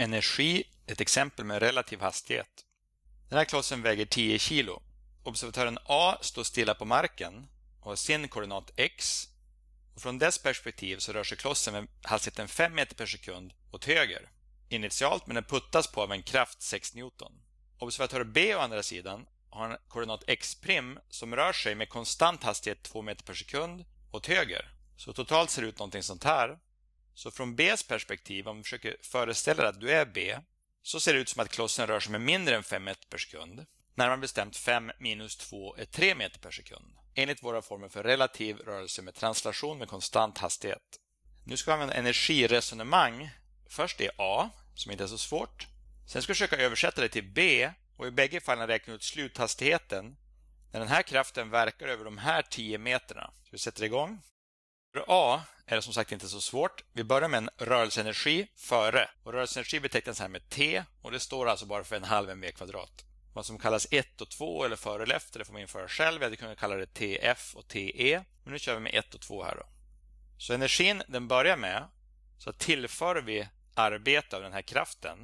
Energi, ett exempel med relativ hastighet. Den här klossen väger 10 kilo. Observatören A står stilla på marken och har sin koordinat x. Och från dess perspektiv så rör sig klossen med hastigheten 5 meter per sekund åt höger. Initialt men den puttas på av en kraft 6 newton. Observatör B å andra sidan har en koordinat x' som rör sig med konstant hastighet 2 meter per sekund åt höger. Så totalt ser det ut någonting sånt här. Så från Bs perspektiv, om vi försöker föreställa dig att du är B, så ser det ut som att klossen rör sig med mindre än 5 meter per sekund. Närmare bestämt 5 minus 2 är 3 meter per sekund. Enligt våra former för relativ rörelse med translation med konstant hastighet. Nu ska vi använda energiresonemang. Först är A, som inte är så svårt. Sen ska vi försöka översätta det till B och i bägge fallen räkna ut sluthastigheten när den här kraften verkar över de här 10 meterna. Så vi sätter igång. För A är det som sagt inte så svårt. Vi börjar med en rörelseenergi före. Och rörelseenergi betecknas här med T och det står alltså bara för en halv mv kvadrat. Vad som kallas 1 och 2 eller före eller efter, det får man införa själv. Jag hade kunnat kalla det TF och TE. Men nu kör vi med 1 och 2 här då. Så energin den börjar med, så tillför vi arbete av den här kraften.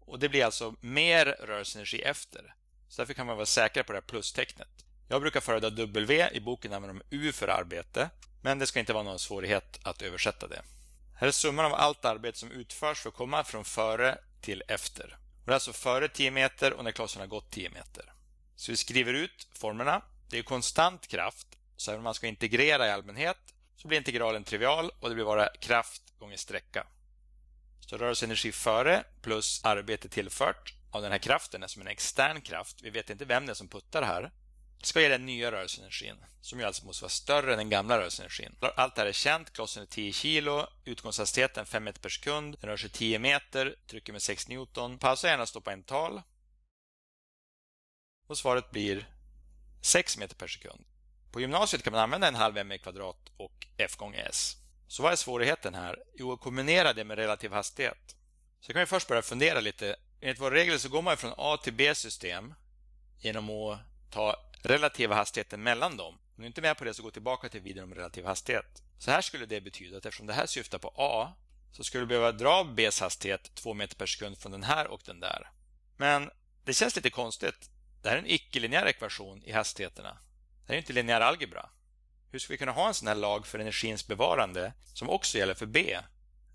Och det blir alltså mer rörelseenergi efter. Så därför kan man vara säker på det här plustecknet. Jag brukar föredra W. I boken använder de U för arbete. Men det ska inte vara någon svårighet att översätta det. Här är summan av allt arbete som utförs för att komma från före till efter. det är alltså före 10 meter och när klassen har gått 10 meter. Så vi skriver ut formerna. Det är konstant kraft, så även om man ska integrera i allmänhet så blir integralen trivial och det blir bara kraft gånger sträcka. Så rörelseenergi före plus arbete tillfört av den här kraften är som en extern kraft. Vi vet inte vem det är som puttar här ska ge den nya rörelseenergin, som ju alltså måste vara större än den gamla rörelseenergin. Allt det här är känt, klossen är 10 kilo, utgångshastigheten 5 meter per sekund, den rör sig 10 meter, trycker med 6 Newton. Pausa gärna och stoppa en tal. Och svaret blir 6 meter per sekund. På gymnasiet kan man använda en halv m i kvadrat och f gång s. Så vad är svårigheten här? Jo, att kombinera det med relativ hastighet. Så kan vi först börja fundera lite. Enligt våra regler så går man från A till B-system genom att ta relativa hastigheten mellan dem. Om du inte är med på det så gå tillbaka till videon om relativ hastighet. Så här skulle det betyda att eftersom det här syftar på A så skulle du behöva dra Bs hastighet 2 meter per sekund från den här och den där. Men det känns lite konstigt. Det här är en icke-linjär ekvation i hastigheterna. Det här är inte linjär algebra. Hur ska vi kunna ha en sån här lag för energins bevarande som också gäller för B?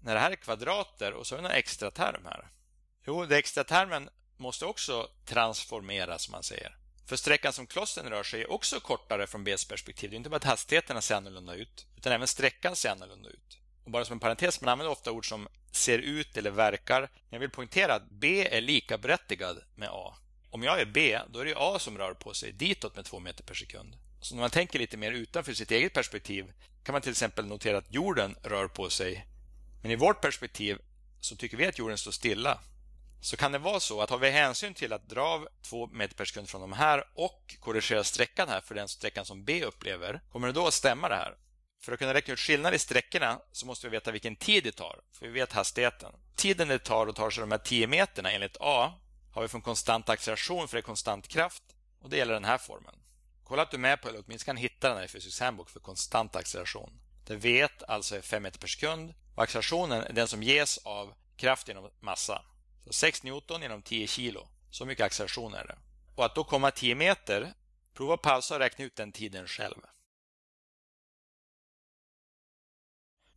När det här är kvadrater och så har vi någon extra term här. Jo, den extra termen måste också transformeras som man säger. För sträckan som klossen rör sig är också kortare från Bs perspektiv. Det är inte bara att hastigheterna ser annorlunda ut, utan även sträckan ser annorlunda ut. Och bara som en parentes, man använder ofta ord som ser ut eller verkar. Men jag vill poängtera att B är likaberättigad med A. Om jag är B, då är det A som rör på sig ditåt med 2 meter per sekund. Så när man tänker lite mer utanför sitt eget perspektiv kan man till exempel notera att jorden rör på sig. Men i vårt perspektiv så tycker vi att jorden står stilla så kan det vara så att har vi hänsyn till att drav 2 meter per sekund från de här och korrigera sträckan här för den sträckan som B upplever, kommer det då att stämma det här? För att kunna räkna ut skillnad i sträckorna så måste vi veta vilken tid det tar, för vi vet hastigheten. Tiden det tar att ta sig de här 10 meterna enligt A har vi från konstant acceleration för det är konstant kraft och det gäller den här formeln. Kolla att du är med på eller åtminstone kan hitta den här i fysisk handbok för konstant acceleration. Där V1 alltså är 5 meter per sekund och accelerationen är den som ges av kraft genom massa. Så 6 Newton genom 10 kilo. Så mycket acceleration är det. Och att då komma 10 meter, prova att pausa och räkna ut den tiden själv.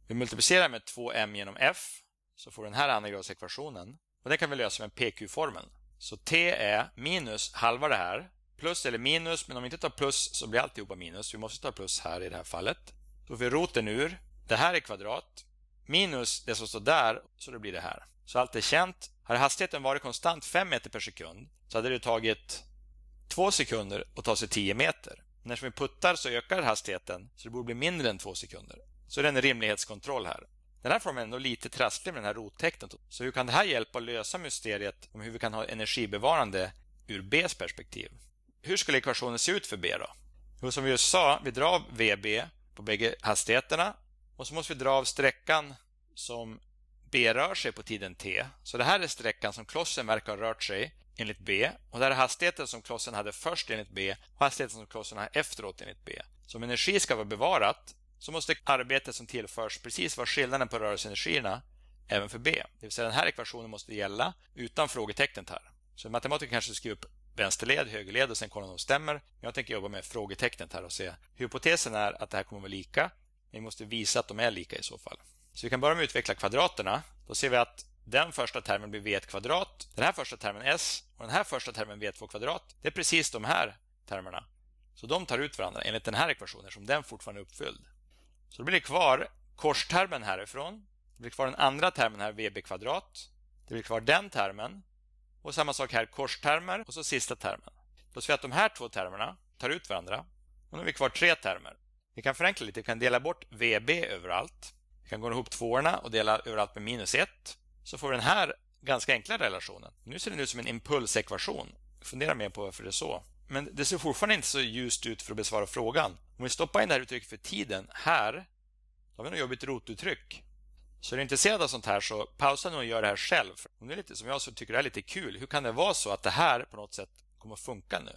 Vi multiplicerar med 2m genom f, så får du den här andragradsekvationen. den kan vi lösa med pq-formeln. Så t är minus halva det här, plus eller minus, men om vi inte tar plus så blir alltihopa minus. Vi måste ta plus här i det här fallet. Då får vi roten ur, det här är kvadrat, minus det som står där, så det blir det här. Så allt är känt, hade hastigheten varit konstant 5 meter per sekund så hade det tagit 2 sekunder att ta sig 10 meter. När vi puttar så ökar hastigheten så det borde bli mindre än 2 sekunder. Så det är en rimlighetskontroll här. Den här formen är ändå lite trasslig med den här rottexten. Så hur kan det här hjälpa att lösa mysteriet om hur vi kan ha energibevarande ur Bs perspektiv? Hur skulle ekvationen se ut för B då? Jo, som vi just sa, vi drar av VB på bägge hastigheterna och så måste vi dra av sträckan som B rör sig på tiden t. Så det här är sträckan som klossen verkar ha rört sig enligt B. Och det här är hastigheten som klossen hade först enligt B och hastigheten som klossen har efteråt enligt B. Så om energi ska vara bevarat så måste arbetet som tillförs precis vara skillnaden på rörelseenergierna även för B. Det vill säga den här ekvationen måste gälla utan frågetecknet här. Så matematiker kanske skriver upp vänsterled, högerled och sen kollar om de stämmer. Men Jag tänker jobba med frågetecknet här och se. Hypotesen är att det här kommer att vara lika. Vi måste visa att de är lika i så fall. Så vi kan börja med att utveckla kvadraterna. Då ser vi att den första termen blir v1 kvadrat, den här första termen s och den här första termen v2 kvadrat. Det är precis de här termerna. Så de tar ut varandra enligt den här ekvationen som den fortfarande är uppfylld. Så då blir det kvar korstermen härifrån. Det blir kvar den andra termen här, vb kvadrat. Det blir kvar den termen. Och samma sak här, korstermer och så sista termen. Då ser vi att de här två termerna tar ut varandra. Och nu har vi kvar tre termer. Vi kan förenkla lite, vi kan dela bort vb överallt. Vi kan gå ihop tvåorna och dela överallt med minus 1. Så får vi den här ganska enkla relationen. Nu ser den ut som en impulsekvation. Fundera mer på varför det är så. Men det ser fortfarande inte så ljust ut för att besvara frågan. Om vi stoppar in det här uttrycket för tiden här, då har vi något jobbigt rotuttryck. Så är du intresserad av sånt här så pausa nu och gör det här själv. Om du är lite som jag så tycker det här är lite kul, hur kan det vara så att det här på något sätt kommer funka nu?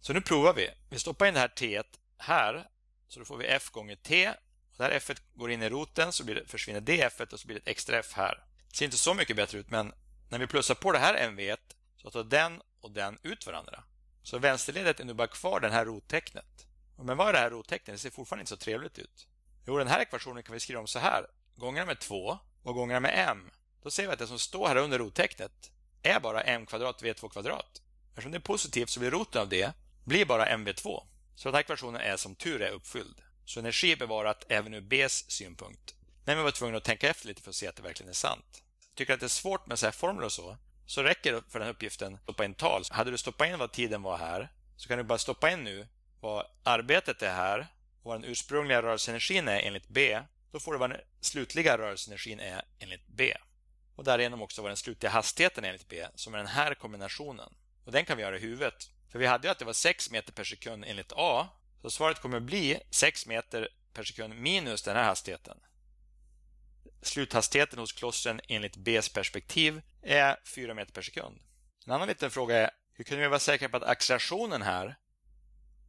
Så nu provar vi. Vi stoppar in det här t här så då får vi f gånger t. Där f går in i roten så det, försvinner det f och så blir det ett extra f här. Det ser inte så mycket bättre ut men när vi plussar på det här mv så tar den och den ut varandra. Så vänsterledet är nu bara kvar det här rottecknet. Men vad är det här rottecknet? Det ser fortfarande inte så trevligt ut. Jo, den här ekvationen kan vi skriva om så här. Gångerna med 2 och gångerna med m. Då ser vi att det som står här under rottecknet är bara m kvadrat v2 kvadrat. Eftersom det är positivt så blir roten av det blir bara mv2. Så attackversionen är som tur är uppfylld. Så energi är bevarat även ur Bs synpunkt. Men vi var tvungna att tänka efter lite för att se att det verkligen är sant. Tycker du att det är svårt med så här formler och så, så räcker det för den här uppgiften att stoppa in tal. hade du stoppat in vad tiden var här, så kan du bara stoppa in nu vad arbetet är här och vad den ursprungliga rörelseenergin är enligt B. Då får du vad den slutliga rörelseenergin är enligt B. Och därigenom också vad den slutliga hastigheten är enligt B, som är den här kombinationen. Och den kan vi göra i huvudet för vi hade ju att det var 6 meter per sekund enligt A. Så svaret kommer att bli 6 meter per sekund minus den här hastigheten. Sluthastigheten hos klossen enligt Bs perspektiv är 4 meter per sekund. En annan liten fråga är hur kunde vi vara säkra på att accelerationen här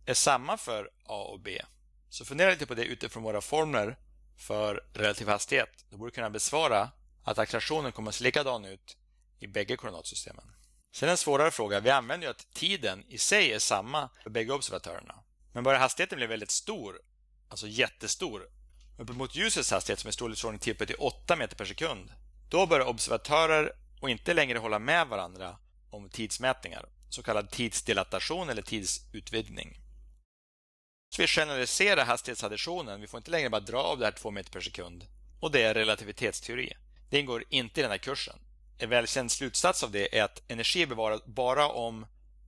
är samma för A och B? Så fundera lite på det utifrån våra formler för relativ hastighet. Då borde kunna besvara att accelerationen kommer att se likadan ut i bägge koordinatsystemen. Sen en svårare fråga. Vi använder ju att tiden i sig är samma för bägge observatörerna. Men bara hastigheten blir väldigt stor, alltså jättestor, uppemot ljusets hastighet som är storleksordning 10 till 8 meter per sekund, då börjar observatörer och inte längre hålla med varandra om tidsmätningar, så kallad tidsdilatation eller tidsutvidgning. Så vi generaliserar hastighetsadditionen, vi får inte längre bara dra av det här 2 meter per sekund, och det är relativitetsteori. Det ingår inte i den här kursen en välkänd slutsats av det är att energi är bevarad bara om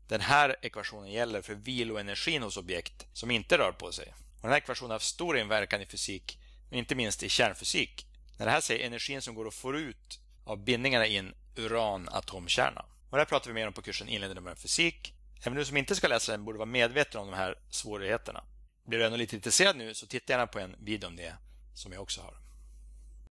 den här ekvationen gäller för viloenergin hos objekt som inte rör på sig. Och den här ekvationen har haft stor inverkan i fysik, men inte minst i kärnfysik. När det här säger energin som går att få ut av bindningarna i en uranatomkärna. Och det här pratar vi mer om på kursen Inledande med fysik. Även du som inte ska läsa den borde vara medveten om de här svårigheterna. Blir du ändå lite intresserad nu så titta gärna på en video om det som jag också har.